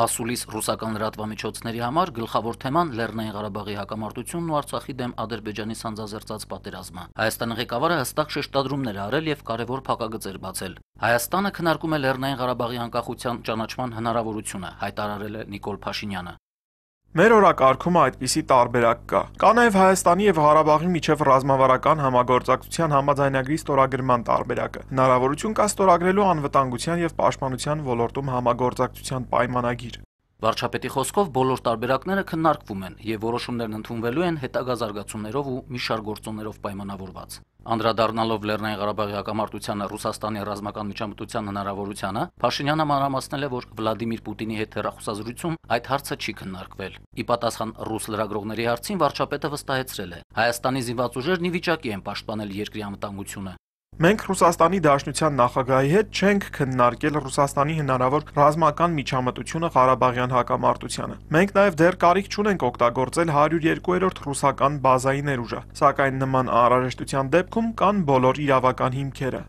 Ասուլիս ռուսական լրատվամիջոցների համար գլխավոր թեման Լեռնային Ղարաբաղի հակամարտությունն ու Արցախի դեմ Ադրբեջանի սանձազերծած պատերազմը։ Հայաստանի ղեկավարը հստակ շեշտադրումներ արել եւ կարեւոր փակագծեր բացել։ Հայաստանը քննարկում է Լեռնային Ղարաբաղի անկախության ճանաչման հնարավորությունը, հայտարարել է Նիկոլ Փաշինյանը։ Մեր օրակարգում այդպիսի տարբերակ կա։ Կա նաև Հայաստանի եւ Ղարաբաղի միջև ռազմավարական համագործակցության համաձայնագրի ստորագրման տարբերակը։ Հնարավորություն կա ստորագրելու անվտանգության եւ պաշտպանության ոլորտում համագործակցության պայմանագիր։ Վարչապետի խոսքով բոլոր տարբերակները քննարկվում են եւ որոշումներն ընդունվելու են հետագա զարգացումներով ու մի շարք գործոններով պայմանավորված։ Անդրադառնալով Լեռնային Ղարաբաղի հակամարտությանը Ռուսաստանի ռազմական միջամտության հնարավորությանը, Փաշինյանը մանրամասնել է, որ Վլադիմիր Պուտինի հետ հեռախոսազրույցում այդ հարցը չի քննարկվել։ Ի պատասխան ռուս լրագրողների հարցին վարչապետը վստահեցրել է. Հայաստանի զինված ուժերն ի վիճակի են պաշտպանել երկրի անվտանգությունը։ Մենք Ռուսաստանի Դաշնության նախագահի հետ չենք քննարկել Ռուսաստանի հնարավոր ռազմական միջամտությունը Ղարաբաղյան հակամարտությանը։ Մենք նաև դեռ կարիք չունենք օգտագործել 102-րդ ռուսական բազայի ներուժը, սակայն նման անհրաժեշտության դեպքում կան բոլոր իրավական հիմքերը։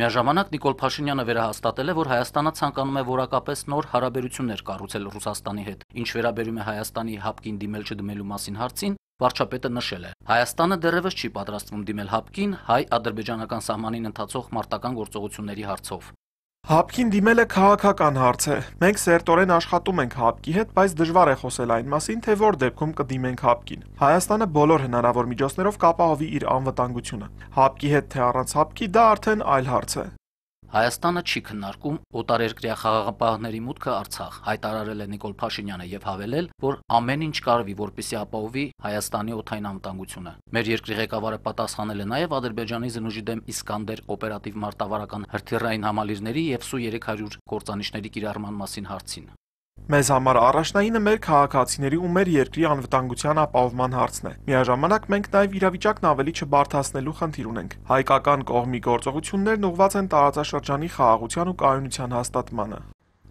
Միաժամանակ Նիկոլ Փաշինյանը վերահաստատել է, որ Հայաստանը ցանկանում է որակապես նոր հարաբերություններ կառուցել Ռուսաստանի հետ։ Ինչ վերաբերում է Հայաստանի հապկին դիմել չդմելու մասին հարցին, Վարչապետը նշել է. Հայաստանը դեռևս չի պատրաստվում դիմել ՀԱՊԿ-ին հայ-ադրբեջանական սահմանին ընթացող մարտական գործողությունների հարցով։ ՀԱՊԿ-ին դիմելը քաղաքական հարց է։ Մենք սերտորեն աշխատում ենք ՀԱՊԿ-ի հետ, բայց դժվար է խոսել այն մասին, թե որ դեպքում կդիմենք ՀԱՊԿ-ին։ Հայաստանը բոլոր հնարավոր միջոցներով կապահովի իր անվտանգությունը։ ՀԱՊԿ-ի հետ թե առանց ՀԱՊԿ-ի դա արդեն այլ հարց է։ Հայաստանը չի քննարկում օտարերկրյա խաղաղապահների մուտքը Արցախ, հայտարարել է Նիկոլ Փաշինյանը եւ հավելել, որ ամեն ինչ կարվի, որպեսզի ապահովի Հայաստանի օթային անվտանգությունը։ Մեր երկրի ղեկավարը պատասխանել է նաեւ Ադրբեջանի զնուժի դեմ Իսկանդեր օպերատիվ մարտավարական հրթիռային համալիրների եւ Սու 300 կործանիչների կիրառման մասին հարցին։ Մեզ համար առաջնայինը մեր քաղաքացիների ու մեր երկրի անվտանգության ապահովման հարցն է։ Միաժամանակ մենք նաև իրավիճակն ավելի չբարդացնելու խնդիր ունենք։ Հայկական կողմի գործողություններն ուղղված են տարածաշրջանի խաղաղության ու կայունության հաստատմանը։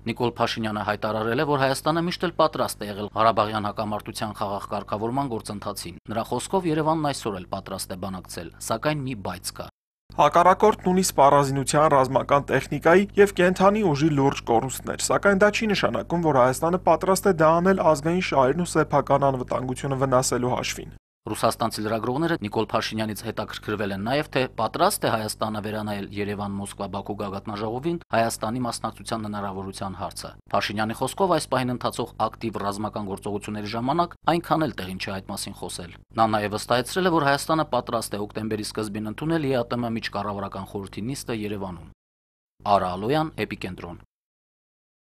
Նիկոլ Փաշինյանը հայտարարել է, որ Հայաստանը միշտ էլ պատրաստ է եղել Ղարաբաղյան հակամարտության խաղաղ կարգավորման գործընթացին։ Նրա խոսքով Երևանն այսօր էլ պատրաստ է բանակցել, սակայն մի բայց կա։ Հակառակորդն ունի սպառազինության, ռազմական տեխնիկայի և կենդանի ուժի լուրջ կորուստներ, սակայն դա չի նշանակում, որ Հայաստանը պատրաստ է դա անել ազգային շահերն ու սեփական անվտանգությունը վնասելու հաշվին։ Ռուսաստանցի լրագրողները Նիկոլ Փաշինյանից հետաքրքրվել են նաև թե պատրաստ է Հայաստանը վերանայել Երևան-Մոսկվա-Բաքու գագաթնաժողովին Հայաստանի մասնակցության հնարավորության հարցը։ Փաշինյանի խոսքով այս պահին ընթացող ակտիվ ռազմական գործողությունների ժամանակ այնքան էլ տեղին չէ այդ մասին խոսել։ Նա նաև վստահեցրել է, որ Հայաստանը պատրաստ է օկտեմբերի սկզբին ընդունել ԵԱՏՄ միջկառավարական խորհրդի նիստը Երևանում։ Արա Ալոյան, Էպիկենտրոն։